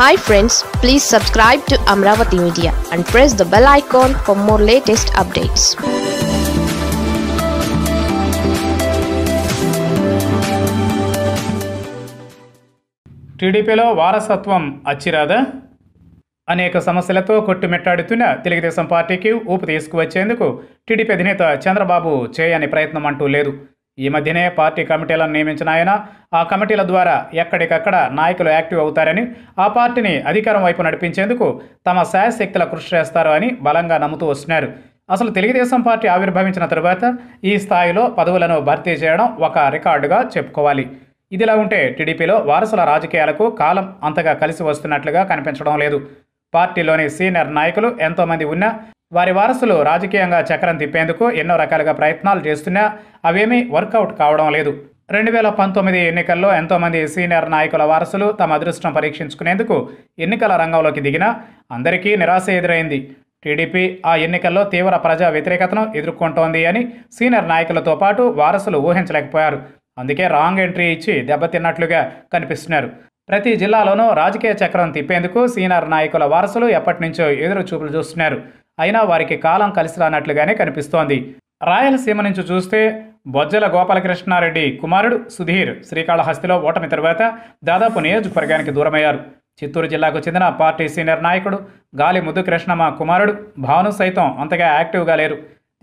hi friends please subscribe to Amaravati media and press the bell icon for more latest updates టీడీపీలో వారసత్వం అచ్చిరాదా అనేక సమస్యలతో కొట్టుమెట్టాడుతున్న తెలుగుదేశం పార్టీకి ఊపు తీసుకువచ్చేందుకు టీడీపీ అధినేత చంద్రబాబు చేయని ప్రయత్నం అంటూ లేదు ఈ మధ్యనే పార్టీ కమిటీలను నియమించిన ఆయన ఆ కమిటీల ద్వారా ఎక్కడికక్కడ నాయకులు యాక్టివ్ అవుతారని ఆ పార్టీని అధికారం వైపు నడిపించేందుకు తమ శాయశక్తుల కృషి చేస్తారు అని బలంగా నమ్ముతూ వస్తున్నారు అసలు తెలుగుదేశం పార్టీ ఆవిర్భవించిన తరువాత ఈ స్థాయిలో పదవులను భర్తీ చేయడం ఒక రికార్డుగా చెప్పుకోవాలి ఇదిలా ఉంటే టీడీపీలో వారసుల రాజకీయాలకు కాలం అంతగా కలిసి వస్తున్నట్లుగా కనిపించడం లేదు పార్టీలోని సీనియర్ నాయకులు ఎంతోమంది ఉన్నా వారి వారసులు రాజకీయంగా చక్రం తిప్పేందుకు ఎన్నో రకాలుగా ప్రయత్నాలు చేస్తున్నా అవేమీ వర్కౌట్ కావడం లేదు రెండు వేల పంతొమ్మిది ఎన్నికల్లో ఎంతోమంది సీనియర్ నాయకుల వారసులు తమ అదృష్టం పరీక్షించుకునేందుకు ఎన్నికల రంగంలోకి దిగినా అందరికీ నిరాశ ఎదురైంది టీడీపీ ఆ ఎన్నికల్లో తీవ్ర ప్రజా వ్యతిరేకతను ఎదుర్కొంటోంది అని సీనియర్ నాయకులతో పాటు వారసులు ఊహించలేకపోయారు అందుకే రాంగ్ ఎంట్రీ ఇచ్చి దెబ్బతిన్నట్లుగా కనిపిస్తున్నారు ప్రతి జిల్లాలోనూ రాజకీయ చక్రం తిప్పేందుకు సీనియర్ నాయకుల వారసులు ఎప్పటి నుంచో ఎదురు చూపులు చూస్తున్నారు అయినా వారికి కాలం కలిసి రానట్లుగానే కనిపిస్తోంది రాయలసీమ నుంచి చూస్తే బొజ్జల గోపాలకృష్ణారెడ్డి కుమారుడు సుధీర్ శ్రీకాళహస్తిలో ఓటమి తర్వాత దాదాపు నియోజకవర్గానికి దూరమయ్యారు చిత్తూరు జిల్లాకు చెందిన పార్టీ సీనియర్ నాయకుడు గాలి ముద్దు కృష్ణమ్మ కుమారుడు భాను సైతం అంతగా యాక్టివ్గా లేరు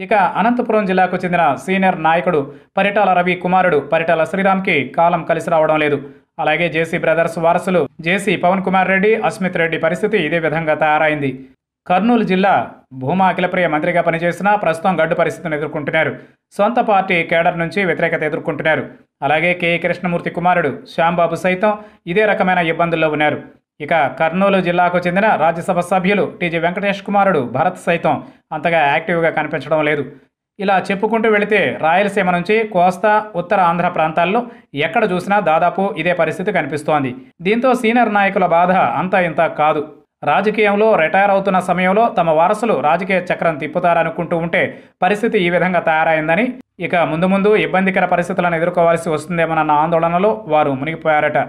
ఇక అనంతపురం జిల్లాకు చెందిన సీనియర్ నాయకుడు పరిటాల రవి కుమారుడు పరిటాల శ్రీరామ్కి కాలం కలిసి రావడం లేదు అలాగే జేసీ బ్రదర్స్ వారసులు జేసీ పవన్ కుమార్ రెడ్డి అస్మిత్ రెడ్డి పరిస్థితి ఇదే విధంగా తయారైంది కర్నూలు జిల్లా భూమా అఖిలప్రియ మంత్రిగా పనిచేసినా ప్రస్తుతం గడ్డు పరిస్థితిని ఎదుర్కొంటున్నారు సొంత పార్టీ కేడర్ నుంచి వ్యతిరేకత ఎదుర్కొంటున్నారు అలాగే కే కృష్ణమూర్తి కుమారుడు శ్యాంబాబు సైతం ఇదే రకమైన ఇబ్బందుల్లో ఉన్నారు ఇక కర్నూలు జిల్లాకు చెందిన రాజ్యసభ సభ్యులు టీజీ వెంకటేష్ కుమారుడు భరత్ సైతం అంతగా యాక్టివ్గా కనిపించడం లేదు ఇలా చెప్పుకుంటూ వెళితే రాయలసీమ నుంచి కోస్తా ఉత్తర ఆంధ్ర ప్రాంతాల్లో ఎక్కడ చూసినా దాదాపు ఇదే పరిస్థితి కనిపిస్తోంది దీంతో సీనియర్ నాయకుల బాధ అంతా ఇంత కాదు రాజకీయంలో రిటైర్ అవుతున్న సమయంలో తమ వారసులు రాజకీయ చక్రం తిప్పుతారనుకుంటూ ఉంటే పరిస్థితి ఈ విధంగా తయారైందని ఇక ముందు ముందు ఇబ్బందికర పరిస్థితులను ఎదుర్కోవాల్సి వస్తుందేమోనన్న ఆందోళనలో వారు మునిగిపోయారట